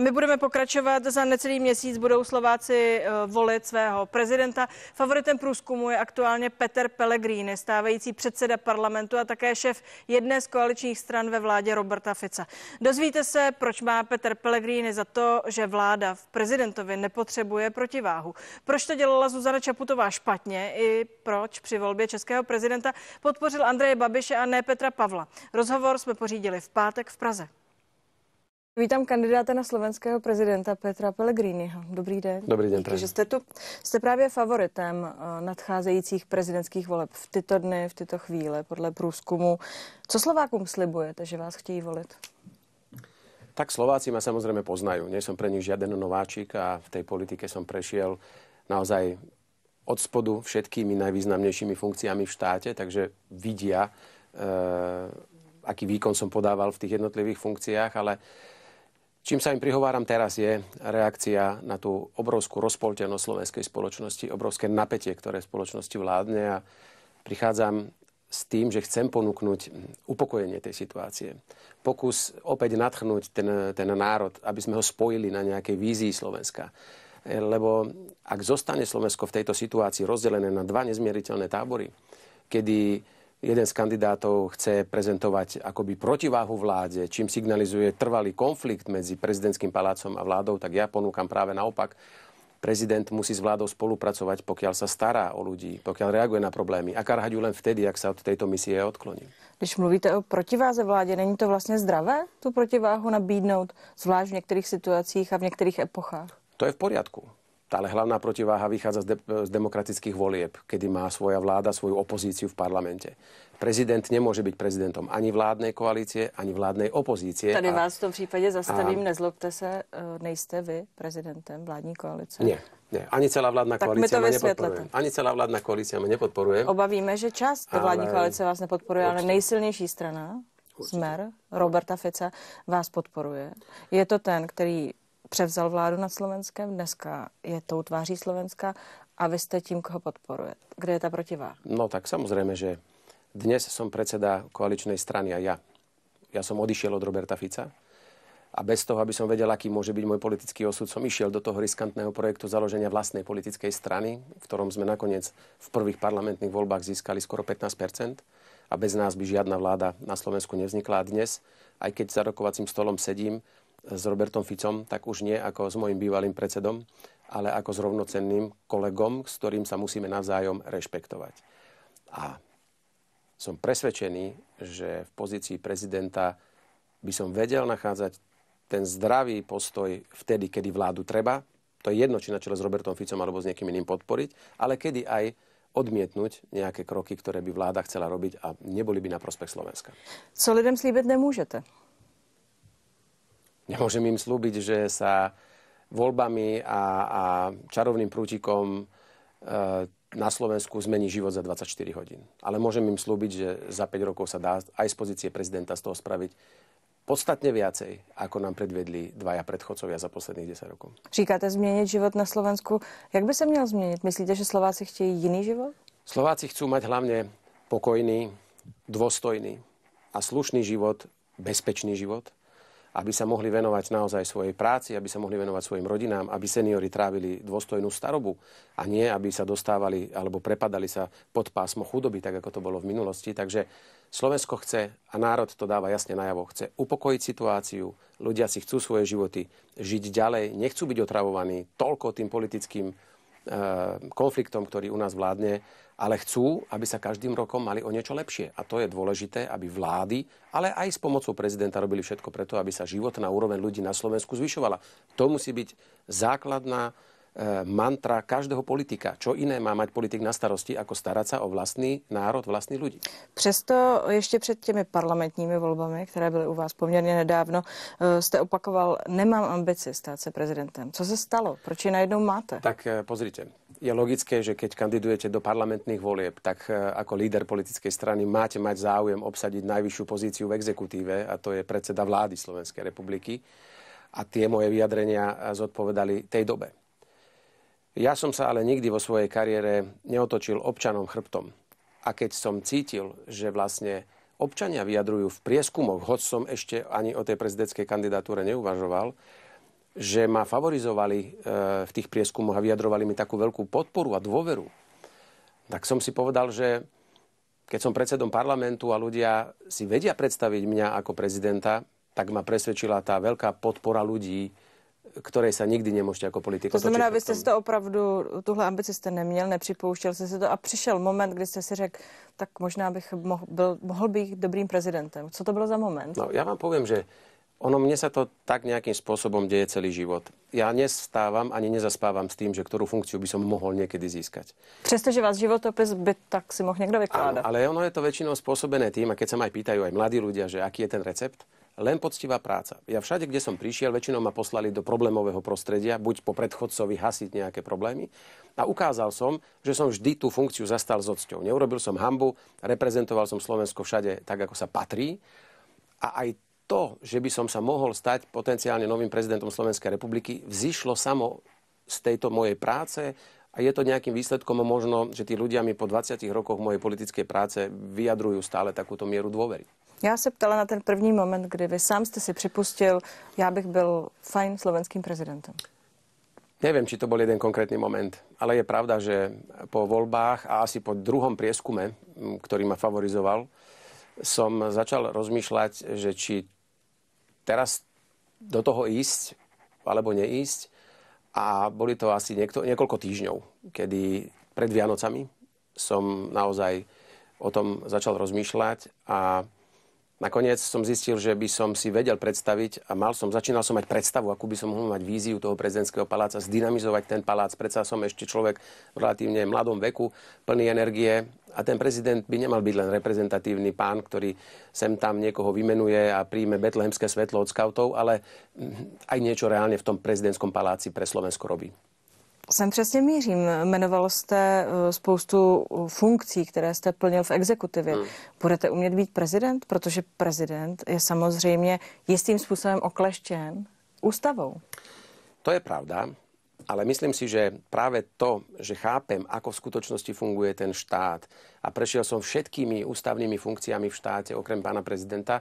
A my budeme pokračovat. Za necelý měsíc budou Slováci eh, volit svého prezidenta. Favoritem průzkumu je aktuálně Peter Pellegrini, stávající předseda parlamentu a také šéf jedné z koaličních stran ve vládě Roberta Fica. Dozvíte se, proč má Peter Pellegrini za to, že vláda v prezidentovi nepotřebuje protiváhu. Proč to dělala Zuzana Čaputová špatně i proč při volbě českého prezidenta podpořil Andreje Babiše a ne Petra Pavla. Rozhovor jsme pořídili v pátek v Praze. Vítám kandidáta na slovenského prezidenta Petra Pellegriniho. Dobrý den. Dobrý den, Díky, že jste tu. Jste právě favoritem eh, nadcházejících prezidentských voleb v tyto dny, v tyto chvíle, podle průzkumu. Co Slovákům slibujete, že vás chtějí volit? Tak Slováci ma samozrejme poznajú. Nie som pre nich žiaden nováčik a v tej politike som prešiel naozaj od spodu všetkými najvýznamnejšími funkciami v štáte, takže vidia, e, aký výkon som podával v tých jednotlivých funkciách, ale Čím sa im prihováram teraz je reakcia na tú obrovskú rozpoltenosť slovenskej spoločnosti, obrovské napätie, ktoré v spoločnosti vládne a prichádzam s tým, že chcem ponúknuť upokojenie tej situácie. Pokus opäť nadchnúť ten, ten národ, aby sme ho spojili na nejakej vízii Slovenska. E, lebo ak zostane Slovensko v tejto situácii rozdelené na dva nezmieriteľné tábory, kedy jeden z kandidátov chce prezentovať akoby protiváhu vláde, čím signalizuje trvalý konflikt medzi prezidentským palácom a vládou, tak ja ponúkam práve naopak. Prezident musí s vládou spolupracovať, pokiaľ sa stará o ľudí, pokiaľ reaguje na problémy a karhaďu len vtedy, ak sa od tejto misie odkloní. Když mluvíte o protiváze vláde, není to vlastně zdravé tú protiváhu nabídnout, zvlášť v niektorých situacích a v některých epochách? To je v poriadku ale hlavná protiváha vychádza z, de- z demokratických volieb, kedy má svoja vláda svoju opozíciu v parlamente. Prezident nemôže byť prezidentom ani vládnej koalície, ani vládnej opozície. Tady a, vás v tom prípade zastavím, a, nezlobte se, eh, nejste vy prezidentem vládní koalice? Nie, nie. Ani celá vládna tak koalícia ma nepodporuje. Ani celá vládna koalícia ma nepodporuje. Obavíme, že část ale... vládní koalice vás nepodporuje, Určite. ale nejsilnější strana Určite. Smer Roberta Fica vás podporuje. Je to ten, který převzal vládu nad Slovenskem, dneska je tou tváří Slovenska a vy ste tím, koho podporuje. Kde je ta protivá? No tak samozrejme, že dnes som predseda koaličnej strany a ja. Ja som odišiel od Roberta Fica a bez toho, aby som vedel, aký môže byť môj politický osud, som išiel do toho riskantného projektu založenia vlastnej politickej strany, v ktorom sme nakoniec v prvých parlamentných voľbách získali skoro 15 a bez nás by žiadna vláda na Slovensku nevznikla. A dnes, aj keď za rokovacím stolom sedím, s Robertom Ficom, tak už nie ako s môjim bývalým predsedom, ale ako s rovnocenným kolegom, s ktorým sa musíme navzájom rešpektovať. A som presvedčený, že v pozícii prezidenta by som vedel nachádzať ten zdravý postoj vtedy, kedy vládu treba. To je jedno, či na čele s Robertom Ficom alebo s niekým iným podporiť, ale kedy aj odmietnúť nejaké kroky, ktoré by vláda chcela robiť a neboli by na prospech Slovenska. Co lidem slíbiť nemôžete? Nemôžem im slúbiť, že sa voľbami a, a čarovným prútikom e, na Slovensku zmení život za 24 hodín. Ale môžem im slúbiť, že za 5 rokov sa dá aj z pozície prezidenta z toho spraviť podstatne viacej, ako nám predvedli dvaja predchodcovia za posledných 10 rokov. Říkáte zmieniť život na Slovensku. Jak by sa měl změnit? Myslíte, že Slováci chtějí jiný život? Slováci chcú mať hlavne pokojný, dôstojný a slušný život, bezpečný život – aby sa mohli venovať naozaj svojej práci, aby sa mohli venovať svojim rodinám, aby seniori trávili dôstojnú starobu a nie, aby sa dostávali alebo prepadali sa pod pásmo chudoby, tak ako to bolo v minulosti. Takže Slovensko chce, a národ to dáva jasne najavo, chce upokojiť situáciu, ľudia si chcú svoje životy žiť ďalej, nechcú byť otravovaní toľko tým politickým eh, konfliktom, ktorý u nás vládne ale chcú, aby sa každým rokom mali o niečo lepšie. A to je dôležité, aby vlády, ale aj s pomocou prezidenta robili všetko preto, aby sa životná úroveň ľudí na Slovensku zvyšovala. To musí byť základná e, mantra každého politika. Čo iné má mať politik na starosti, ako starať sa o vlastný národ, vlastní ľudí? Přesto ještě před těmi parlamentními volbami, které byly u vás poměrně nedávno, e, jste opakoval, nemám ambice stát se prezidentem. Co se stalo? Proč je najednou máte? Tak e, pozrite, je logické, že keď kandidujete do parlamentných volieb, tak e, ako líder politickej strany máte mať záujem obsadiť najvyššiu pozíciu v exekutíve, a to je predseda vlády Slovenskej republiky. A tie moje vyjadrenia zodpovedali tej dobe. Ja som sa ale nikdy vo svojej kariére neotočil občanom chrbtom. A keď som cítil, že vlastne občania vyjadrujú v prieskumoch, hoď som ešte ani o tej prezidentskej kandidatúre neuvažoval, že ma favorizovali e, v tých prieskumoch a vyjadrovali mi takú veľkú podporu a dôveru, tak som si povedal, že keď som predsedom parlamentu a ľudia si vedia predstaviť mňa ako prezidenta, tak ma presvedčila tá veľká podpora ľudí, které se nikdy nemôžete jako politika. To znamená, vy jste si to opravdu, tuhle ambici ste neměl, nepřipouštěl jste si to a přišel moment, kde jste si řekl, tak možná bych mohl, byl, mohl být dobrým prezidentem. Co to bylo za moment? No, já vám povím, že ono mne sa to tak nejakým spôsobom deje celý život. Ja nestávam ani nezaspávam s tým, že ktorú funkciu by som mohol niekedy získať. Přestože vás životopis by tak si mohl niekto vykládať. ale ono je to väčšinou spôsobené tým, a keď sa ma aj pýtajú aj mladí ľudia, že aký je ten recept, len poctivá práca. Ja všade, kde som prišiel, väčšinou ma poslali do problémového prostredia, buď po predchodcovi hasiť nejaké problémy. A ukázal som, že som vždy tú funkciu zastal s odsťou. Neurobil som hambu, reprezentoval som Slovensko všade tak, ako sa patrí. A aj to, že by som sa mohol stať potenciálne novým prezidentom Slovenskej republiky, vzýšlo samo z tejto mojej práce a je to nejakým výsledkom možno, že tí ľudia mi po 20 rokoch mojej politickej práce vyjadrujú stále takúto mieru dôvery. Já se ptala na ten první moment, kdy vy sám jste si připustil, já bych byl fajn slovenským prezidentem. Neviem, či to bol jeden konkrétny moment, ale je pravda, že po voľbách a asi po druhom prieskume, ktorý ma favorizoval, som začal rozmýšľať, že či teraz do toho ísť alebo neísť. A boli to asi niekto, niekoľko týždňov, kedy pred Vianocami som naozaj o tom začal rozmýšľať a Nakoniec som zistil, že by som si vedel predstaviť a mal som, začínal som mať predstavu, akú by som mohol mať víziu toho prezidentského paláca, zdynamizovať ten palác. Predsa som ešte človek v relatívne mladom veku, plný energie a ten prezident by nemal byť len reprezentatívny pán, ktorý sem tam niekoho vymenuje a príjme betlehemské svetlo od skautov, ale aj niečo reálne v tom prezidentskom paláci pre Slovensko robí. Sem přesně mířím. Jmenoval jste eh, spoustu eh, funkcí, které jste plnil v exekutivě. Hmm. Budete umět být prezident? Protože prezident je samozřejmě jistým způsobem okleštěn ústavou. To je pravda, ale myslím si, že práve to, že chápem, ako v skutočnosti funguje ten štát a prešiel som všetkými ústavnými funkciami v štáte, okrem pána prezidenta,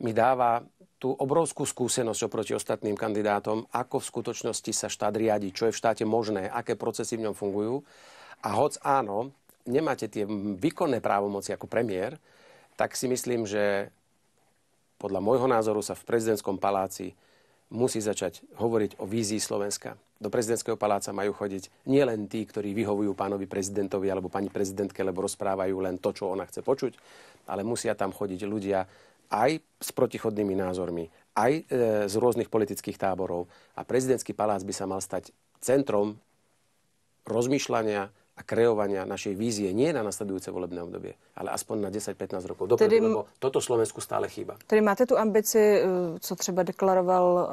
mi dáva tú obrovskú skúsenosť oproti ostatným kandidátom, ako v skutočnosti sa štát riadi, čo je v štáte možné, aké procesy v ňom fungujú. A hoc áno, nemáte tie výkonné právomoci ako premiér, tak si myslím, že podľa môjho názoru sa v prezidentskom paláci musí začať hovoriť o vízii Slovenska. Do prezidentského paláca majú chodiť nielen tí, ktorí vyhovujú pánovi prezidentovi alebo pani prezidentke, lebo rozprávajú len to, čo ona chce počuť, ale musia tam chodiť ľudia aj s protichodnými názormi, aj e, z rôznych politických táborov. A prezidentský palác by sa mal stať centrom rozmýšľania a kreovania našej vízie nie na nasledujúce volebné obdobie, ale aspoň na 10-15 rokov dopredu, tedy, lebo toto Slovensku stále chýba. Tedy máte tu ambici, e, co třeba deklaroval e,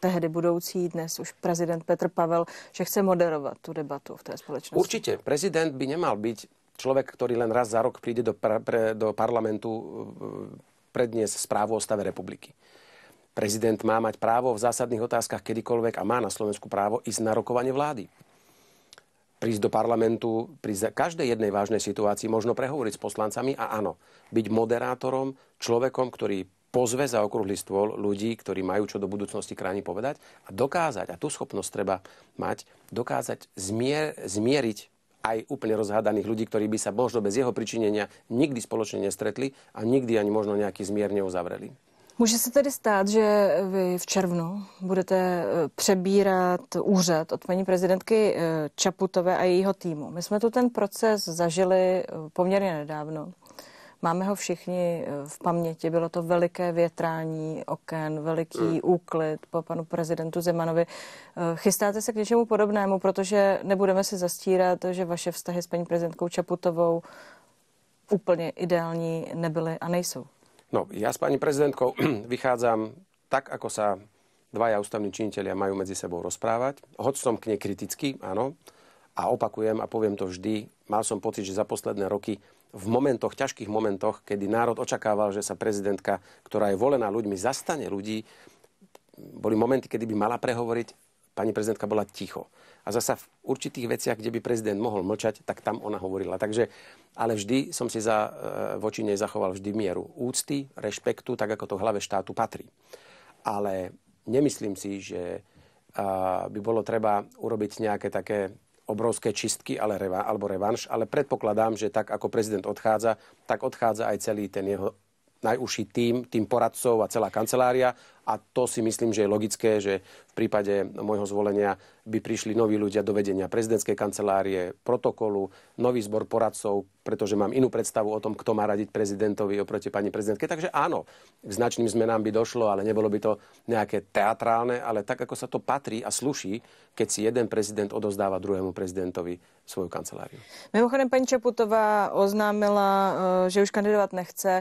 tehdy budoucí, dnes už prezident Petr Pavel, že chce moderovat tu debatu v té společnosti. Určitě. Prezident by nemal byť človek, ktorý len raz za rok príde do, pra, pre, do parlamentu predniesť správu o stave republiky. Prezident má mať právo v zásadných otázkach kedykoľvek a má na Slovensku právo ísť na rokovanie vlády. Prísť do parlamentu pri každej jednej vážnej situácii možno prehovoriť s poslancami a áno, byť moderátorom, človekom, ktorý pozve za okrúhly stôl ľudí, ktorí majú čo do budúcnosti krajiny povedať a dokázať, a tú schopnosť treba mať, dokázať zmier, zmieriť aj úplne rozhádaných ľudí, ktorí by sa možno bez jeho pričinenia nikdy spoločne nestretli a nikdy ani možno nejaký zmier neuzavreli. Může se tedy stát, že vy v červnu budete e, přebírat úřad od paní prezidentky e, Čaputové a jejího týmu. My jsme tu ten proces zažili e, poměrně nedávno. Máme ho všichni eh, v paměti. Bylo to veliké větrání oken, veliký mm. úklid po panu prezidentu Zemanovi. Eh, chystáte se k něčemu podobnému, protože nebudeme si zastírat, že vaše vztahy s paní prezidentkou Čaputovou úplně ideální nebyly a nejsou. No, já s paní prezidentkou vychádzam tak, ako sa dvaja ústavní činitelia majú medzi sebou rozprávať. Hoď som k nej kritický, áno, a opakujem a poviem to vždy. Mal som pocit, že za posledné roky v momentoch, ťažkých momentoch, kedy národ očakával, že sa prezidentka, ktorá je volená ľuďmi, zastane ľudí, boli momenty, kedy by mala prehovoriť, pani prezidentka bola ticho. A zasa v určitých veciach, kde by prezident mohol mlčať, tak tam ona hovorila. Takže, ale vždy som si za, e, voči nej zachoval vždy mieru úcty, rešpektu, tak ako to hlave štátu patrí. Ale nemyslím si, že by bolo treba urobiť nejaké také obrovské čistky ale reva, alebo revanš, ale predpokladám, že tak ako prezident odchádza, tak odchádza aj celý ten jeho najúžší tým, tým poradcov a celá kancelária a to si myslím, že je logické, že v prípade môjho zvolenia by prišli noví ľudia do vedenia prezidentskej kancelárie, protokolu, nový zbor poradcov, pretože mám inú predstavu o tom, kto má radiť prezidentovi oproti pani prezidentke. Takže áno, k značným zmenám by došlo, ale nebolo by to nejaké teatrálne, ale tak, ako sa to patrí a sluší, keď si jeden prezident odozdáva druhému prezidentovi svoju kanceláriu. Mimochodem, pani Čaputová oznámila, eh, že už kandidovať nechce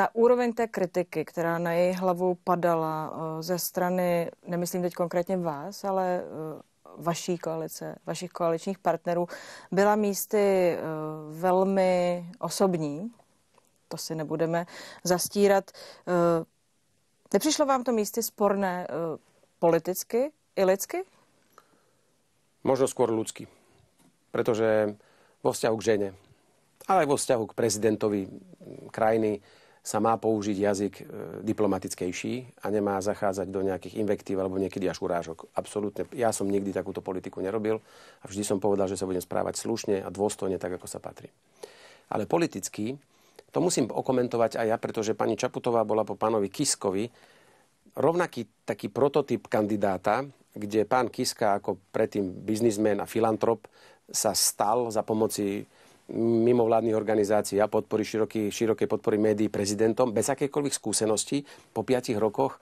ta úroveň té kritiky, která na její hlavu padala eh, ze strany, nemyslím teď konkrétně vás, ale eh, vaší koalice, vašich koaličních partnerů, byla místy eh, velmi osobní. To si nebudeme zastírat. Nepřišlo vám to místy sporné politicky i lidsky? Možno skôr ľudský, Pretože vo vzťahu k žene, ale aj vo vzťahu k prezidentovi mm, krajiny, sa má použiť jazyk e, diplomatickejší a nemá zachádzať do nejakých invektív alebo niekedy až urážok. Absolútne. Ja som nikdy takúto politiku nerobil a vždy som povedal, že sa budem správať slušne a dôstojne tak, ako sa patrí. Ale politicky, to musím okomentovať aj ja, pretože pani Čaputová bola po pánovi Kiskovi rovnaký taký prototyp kandidáta, kde pán Kiska ako predtým biznismen a filantrop sa stal za pomoci mimovládnych organizácií a podpory široký, širokej podpory médií prezidentom bez akékoľvek skúseností po piatich rokoch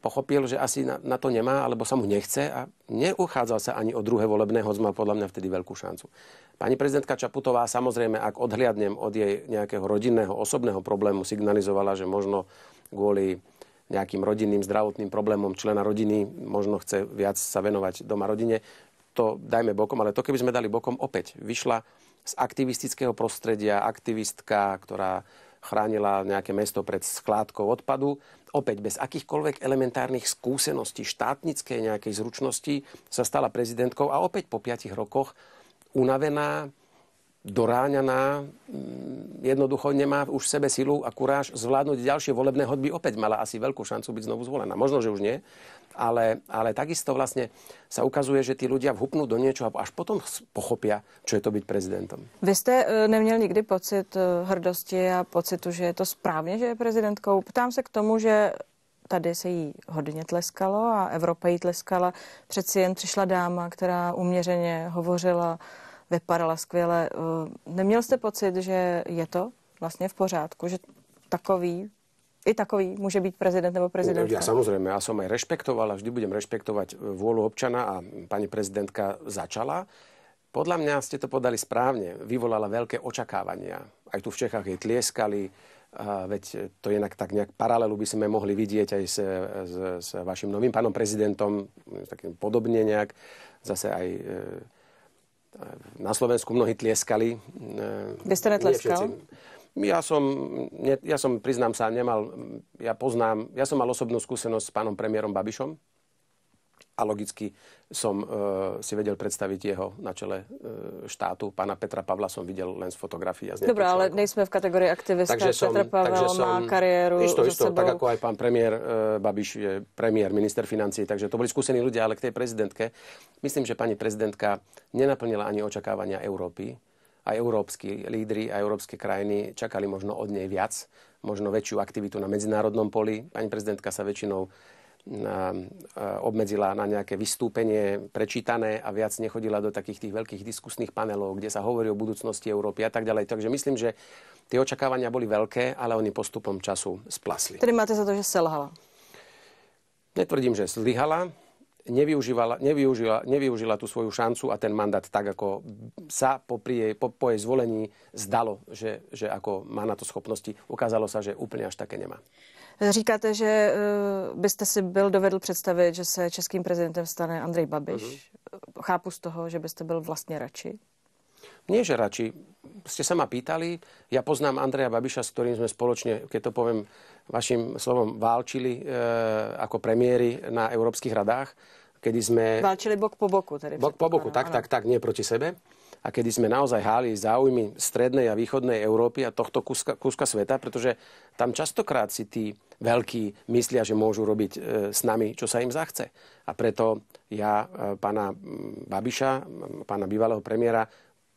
pochopil, že asi na, na to nemá, alebo sa mu nechce a neuchádzal sa ani o druhé volebné, hoď mal podľa mňa vtedy veľkú šancu. Pani prezidentka Čaputová samozrejme, ak odhliadnem od jej nejakého rodinného, osobného problému, signalizovala, že možno kvôli nejakým rodinným zdravotným problémom člena rodiny možno chce viac sa venovať doma rodine. To dajme bokom, ale to keby sme dali bokom opäť. Vyšla z aktivistického prostredia, aktivistka, ktorá chránila nejaké mesto pred skládkou odpadu. Opäť bez akýchkoľvek elementárnych skúseností, štátnickej nejakej zručnosti sa stala prezidentkou a opäť po piatich rokoch unavená, doráňaná, mm, jednoducho nemá už v sebe silu a kuráž zvládnuť ďalšie volebné hodby, opäť mala asi veľkú šancu byť znovu zvolená. Možno, že už nie, ale, ale takisto vlastne sa ukazuje, že tí ľudia vhupnú do niečo a až potom pochopia, čo je to byť prezidentom. Vy jste e, neměl nikdy pocit e, hrdosti a pocitu, že je to správně, že je prezidentkou? Ptám se k tomu, že tady se jí hodně tleskalo a Evropa jí tleskala. Přeci jen přišla dáma, která uměřeně hovořila, vypadala skvěle. E, neměl jste pocit, že je to vlastně v pořádku, že takový i takový môže byť prezident nebo prezidentka? Ja samozrejme, ja som aj rešpektoval a vždy budem rešpektovať e, vôľu občana a pani prezidentka začala. Podľa mňa ste to podali správne. Vyvolala veľké očakávania. Aj tu v Čechách jej tlieskali. A e, veď to je tak nejak paralelu by sme mohli vidieť aj s, s, s vašim novým pánom prezidentom, takým podobne nejak. Zase aj e, na Slovensku mnohí tlieskali. Vy ste netleskal? Nie ja som, ja som, priznám sa, nemal, ja poznám, ja som mal osobnú skúsenosť s pánom premiérom Babišom a logicky som e, si vedel predstaviť jeho na čele e, štátu. Pána Petra Pavla som videl len z fotografií. Ja Dobre, ale nejsme v kategórii aktivista. Takže som, Petra Pavla takže som, má kariéru isto, isto, sebou. tak ako aj pán premiér e, Babiš je premiér, minister financií, takže to boli skúsení ľudia, ale k tej prezidentke, myslím, že pani prezidentka nenaplnila ani očakávania Európy a európsky lídry a európske krajiny čakali možno od nej viac, možno väčšiu aktivitu na medzinárodnom poli. Pani prezidentka sa väčšinou eh, obmedzila na nejaké vystúpenie prečítané a viac nechodila do takých tých veľkých diskusných panelov, kde sa hovorí o budúcnosti Európy a tak ďalej. Takže myslím, že tie očakávania boli veľké, ale oni postupom času splasli. Tedy máte za to, že selhala? Netvrdím, že zlyhala nevyužívala, nevyužila, nevyužila tú svoju šancu a ten mandát tak, ako sa po, pri jej, po, po jej zvolení zdalo, že, že ako má na to schopnosti. Ukázalo sa, že úplne až také nemá. Říkáte, že eh, byste si byl dovedl představit, že se českým prezidentem stane Andrej Babiš. Uh-huh. Chápu z toho, že byste byl vlastně radši. Nie, že radši. Ste sa ma pýtali, ja poznám Andreja Babiša, s ktorým sme spoločne, keď to poviem vašim slovom, válčili e, ako premiéry na európskych radách, kedy sme... Válčili bok po boku. Teda bok po boku, tak, ano. tak, tak, nie proti sebe. A kedy sme naozaj háli záujmy strednej a východnej Európy a tohto kúska, kúska sveta, pretože tam častokrát si tí veľkí myslia, že môžu robiť e, s nami, čo sa im zachce. A preto ja e, pána Babiša, pána bývalého premiéra,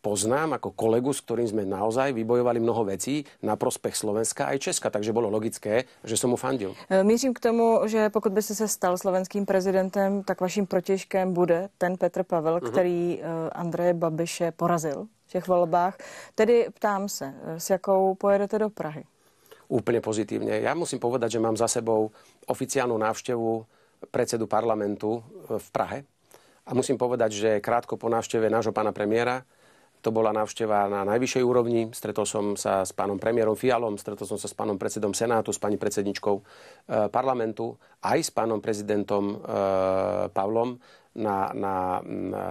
poznám ako kolegu, s ktorým sme naozaj vybojovali mnoho vecí na prospech Slovenska aj Česka, takže bolo logické, že som mu fandil. E, mířím k tomu, že pokud by se stal slovenským prezidentem, tak vaším protěžkem bude ten Petr Pavel, uh-huh. který e, Andreje Babiše porazil v těch volbách. Tedy ptám se, e, s jakou pojedete do Prahy? Úplne pozitívne. Ja musím povedať, že mám za sebou oficiálnu návštevu predsedu parlamentu v Prahe. A musím povedať, že krátko po návšteve nášho pána premiéra to bola návšteva na najvyššej úrovni. Stretol som sa s pánom premiérom Fialom, stretol som sa s pánom predsedom Senátu, s pani predsedničkou e, parlamentu, aj s pánom prezidentom e, Pavlom na, na, e, na,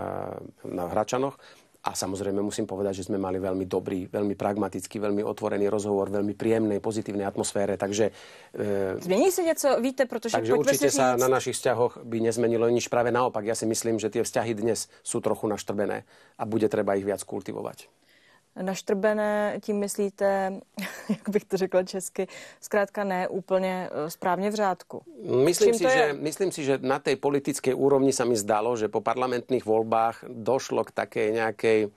na Hračanoch. A samozrejme musím povedať, že sme mali veľmi dobrý, veľmi pragmatický, veľmi otvorený rozhovor, veľmi príjemnej, pozitívnej atmosfére. Takže... E, Zmení sa niečo, víte, pretože... Takže určite sa na našich vzťahoch by nezmenilo nič. Práve naopak, ja si myslím, že tie vzťahy dnes sú trochu naštrbené a bude treba ich viac kultivovať. Naštrbené, tím myslíte, jak bych to řekla česky, zkrátka ne úplně e, správně v řádku. Myslím si, že, myslím si, že na tej politickej úrovni sa mi zdalo, že po parlamentných voľbách došlo k také nejakej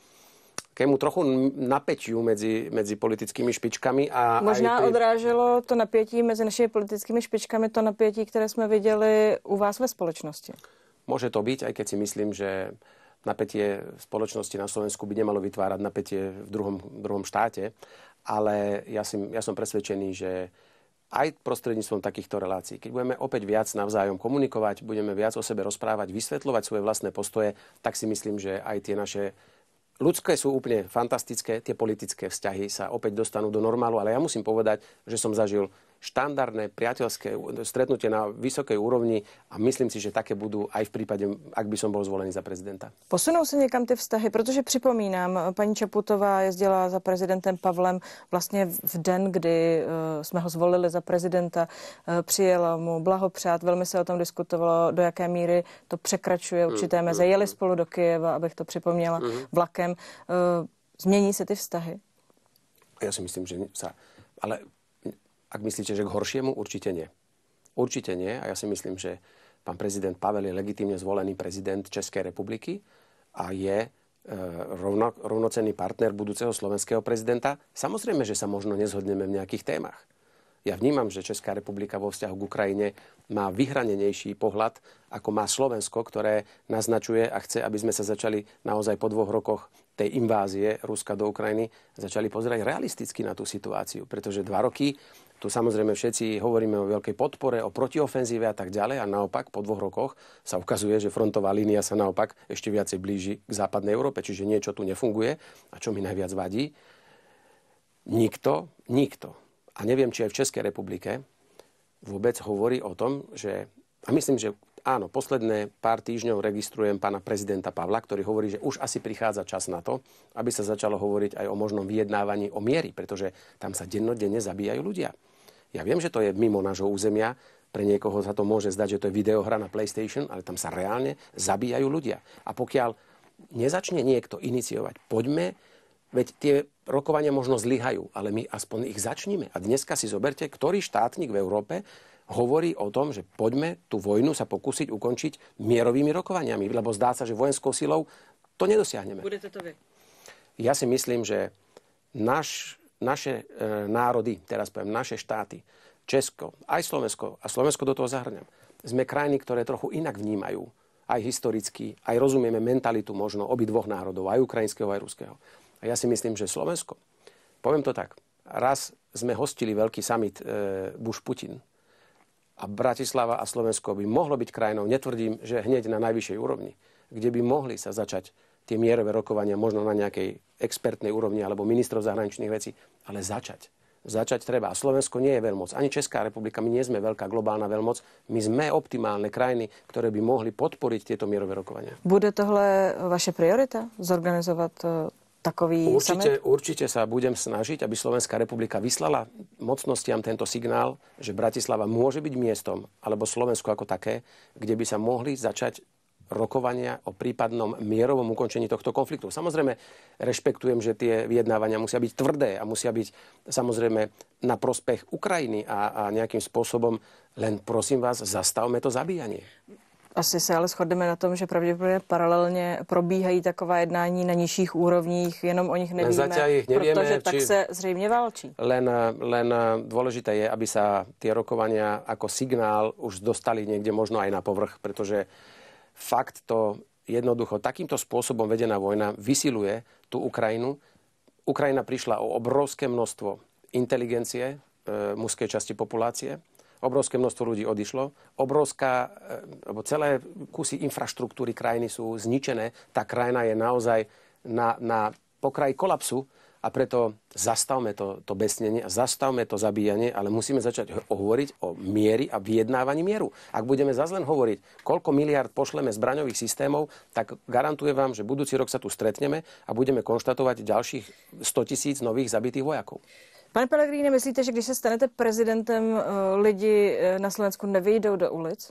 takému trochu napätiu medzi, medzi politickými špičkami. A Možná aj ty... odráželo to napětí mezi našimi politickými špičkami to napětí, které jsme viděli u vás ve společnosti. Môže to byť, aj keď si myslím, že napätie v spoločnosti na Slovensku by nemalo vytvárať napätie v druhom, druhom štáte, ale ja, si, ja som presvedčený, že aj prostredníctvom takýchto relácií. Keď budeme opäť viac navzájom komunikovať, budeme viac o sebe rozprávať, vysvetľovať svoje vlastné postoje, tak si myslím, že aj tie naše ľudské sú úplne fantastické, tie politické vzťahy sa opäť dostanú do normálu, ale ja musím povedať, že som zažil štandardné priateľské stretnutie na vysokej úrovni a myslím si, že také budú aj v prípade, ak by som bol zvolený za prezidenta. Posunou se někam ty vztahy, protože připomínám, paní Čaputová jezdila za prezidentem Pavlem vlastně v den, kdy eh, jsme ho zvolili za prezidenta, eh, přijela mu blahopřát, veľmi se o tom diskutovalo, do jaké míry to překračuje mm, určité mm, meze. Jeli mm. spolu do Kieva, abych to připomněla, mm-hmm. vlakem. Eh, změní se ty vztahy? Ja si myslím, že sa ale ak myslíte, že k horšiemu, určite nie. Určite nie a ja si myslím, že pán prezident Pavel je legitimne zvolený prezident Českej republiky a je e, rovno, rovnocenný partner budúceho slovenského prezidenta. Samozrejme, že sa možno nezhodneme v nejakých témach. Ja vnímam, že Česká republika vo vzťahu k Ukrajine má vyhranenejší pohľad, ako má Slovensko, ktoré naznačuje a chce, aby sme sa začali naozaj po dvoch rokoch tej invázie Ruska do Ukrajiny, začali pozerať realisticky na tú situáciu. Pretože dva roky tu samozrejme všetci hovoríme o veľkej podpore, o protiofenzíve a tak ďalej a naopak po dvoch rokoch sa ukazuje, že frontová línia sa naopak ešte viacej blíži k západnej Európe, čiže niečo tu nefunguje a čo mi najviac vadí, nikto, nikto, a neviem, či aj v Českej republike, vôbec hovorí o tom, že, a myslím, že Áno, posledné pár týždňov registrujem pána prezidenta Pavla, ktorý hovorí, že už asi prichádza čas na to, aby sa začalo hovoriť aj o možnom vyjednávaní o miery, pretože tam sa dennodenne zabíjajú ľudia. Ja viem, že to je mimo nášho územia, pre niekoho sa to môže zdať, že to je videohra na PlayStation, ale tam sa reálne zabíjajú ľudia. A pokiaľ nezačne niekto iniciovať, poďme, veď tie rokovania možno zlyhajú, ale my aspoň ich začníme. A dneska si zoberte, ktorý štátnik v Európe hovorí o tom, že poďme tú vojnu sa pokúsiť ukončiť mierovými rokovaniami, lebo zdá sa, že vojenskou silou to nedosiahneme. Bude to vy? Ja si myslím, že naš, naše e, národy, teraz poviem naše štáty, Česko, aj Slovensko, a Slovensko do toho zahrňam, sme krajiny, ktoré trochu inak vnímajú aj historicky, aj rozumieme mentalitu možno obi dvoch národov, aj ukrajinského, aj ruského. A ja si myslím, že Slovensko, poviem to tak, raz sme hostili veľký summit e, Bush-Putin a Bratislava a Slovensko by mohlo byť krajinou, netvrdím, že hneď na najvyššej úrovni, kde by mohli sa začať tie mierové rokovania možno na nejakej expertnej úrovni alebo ministrov zahraničných vecí, ale začať. Začať treba. A Slovensko nie je veľmoc. Ani Česká republika, my nie sme veľká globálna veľmoc. My sme optimálne krajiny, ktoré by mohli podporiť tieto mierové rokovania. Bude tohle vaše priorita? Zorganizovať eh, takový určite, určite sa budem snažiť, aby Slovenská republika vyslala mocnostiam tento signál, že Bratislava môže byť miestom, alebo Slovensko ako také, kde by sa mohli začať rokovania o prípadnom mierovom ukončení tohto konfliktu. Samozrejme, rešpektujem, že tie vyjednávania musia byť tvrdé a musia byť samozrejme na prospech Ukrajiny a, a nejakým spôsobom len prosím vás, zastavme to zabíjanie. Asi se ale shodneme na tom, že pravděpodobně paralelně probíhají taková jednání na nižších úrovních, jenom o nich nevíme, Zatiaľ ich nevieme, či... tak se zřejmě válčí. Len, len dôležité je, aby sa tie rokovania ako signál už dostali niekde možno aj na povrch, pretože fakt to jednoducho takýmto spôsobom vedená vojna vysiluje tú Ukrajinu. Ukrajina prišla o obrovské množstvo inteligencie e, eh, mužskej časti populácie, obrovské množstvo ľudí odišlo, obrovská, alebo e, celé kusy infraštruktúry krajiny sú zničené, tá krajina je naozaj na, na pokraji kolapsu a preto zastavme to, to besnenie a zastavme to zabíjanie, ale musíme začať hovoriť o miery a vyjednávaní mieru. Ak budeme zase len hovoriť, koľko miliard pošleme zbraňových systémov, tak garantuje vám, že budúci rok sa tu stretneme a budeme konštatovať ďalších 100 tisíc nových zabitých vojakov. Pane Pellegrini, myslíte, že když se stanete prezidentem, eh, lidi eh, na Slovensku nevyjdou do ulic?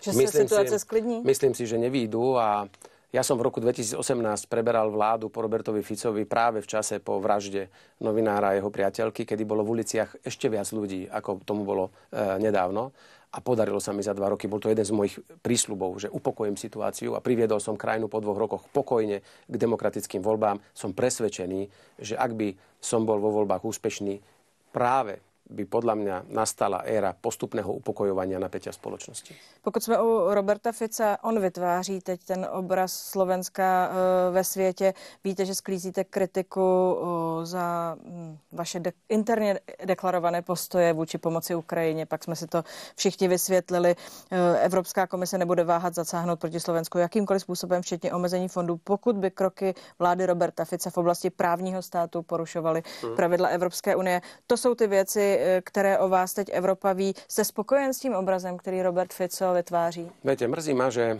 Že se myslím situace si, sklidní? Myslím si, že nevýjdu a ja som v roku 2018 preberal vládu po Robertovi Ficovi práve v čase po vražde novinára a jeho priateľky, kedy bolo v uliciach ešte viac ľudí, ako tomu bolo e, nedávno. A podarilo sa mi za dva roky, bol to jeden z mojich prísľubov, že upokojím situáciu a priviedol som krajinu po dvoch rokoch pokojne k demokratickým voľbám. Som presvedčený, že ak by som bol vo voľbách úspešný, práve by podľa mňa nastala éra postupného upokojovania napätia spoločnosti. Pokud jsme u Roberta Fica, on vytváří teď ten obraz Slovenska eh, ve světě. Víte, že sklízíte kritiku eh, za hm, vaše de- interně deklarované postoje vůči pomoci Ukrajině. Pak jsme si to všichni vysvětlili. Eh, Evropská komise nebude váhat zasáhnout proti Slovensku jakýmkoliv způsobem, včetně omezení fondů, pokud by kroky vlády Roberta Fica v oblasti právního státu porušovaly hmm. pravidla Evropské unie. To jsou ty věci, E, které o vás teď Evropa ví. Jste spokojen s tím obrazem, který Robert Fico vytváří? Viete, mrzí ma, že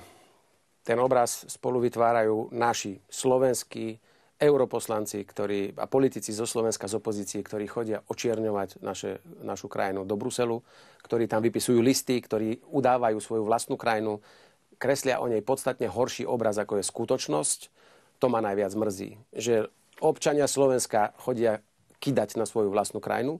ten obraz spolu vytvárajú naši slovenskí europoslanci ktorí, a politici zo Slovenska, z opozície, ktorí chodia očierňovať naše, našu krajinu do Bruselu, ktorí tam vypisujú listy, ktorí udávajú svoju vlastnú krajinu, kreslia o nej podstatne horší obraz, ako je skutočnosť. To ma najviac mrzí, že občania Slovenska chodia kidať na svoju vlastnú krajinu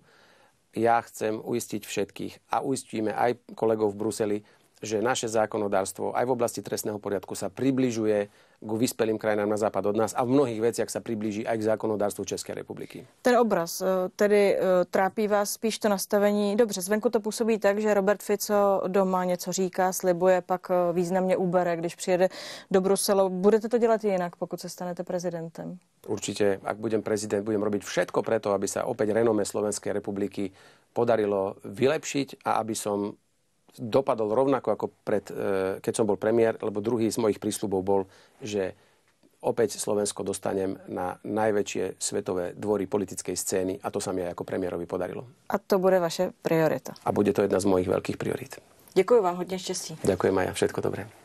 ja chcem uistiť všetkých a uistíme aj kolegov v Bruseli, že naše zákonodárstvo aj v oblasti trestného poriadku sa približuje k vyspelým krajinám na západ od nás a v mnohých veciach sa priblíží aj k zákonodárstvu České republiky. Ten obraz e, tedy e, trápí vás spíš to nastavení. Dobře, zvenku to působí tak, že Robert Fico doma něco říká, slibuje, pak e, významně ubere, když přijede do Bruselu. Budete to dělat jinak, pokud se stanete prezidentem? Určite, ak budem prezident, budem robiť všetko preto, aby sa opäť renome Slovenskej republiky podarilo vylepšiť a aby som dopadol rovnako ako pred, e, keď som bol premiér, lebo druhý z mojich prísľubov bol, že opäť Slovensko dostanem na najväčšie svetové dvory politickej scény a to sa mi aj ako premiérovi podarilo. A to bude vaše priorita. A bude to jedna z mojich veľkých priorít. Ďakujem vám hodne šťastí. Ďakujem aj ja, všetko dobré.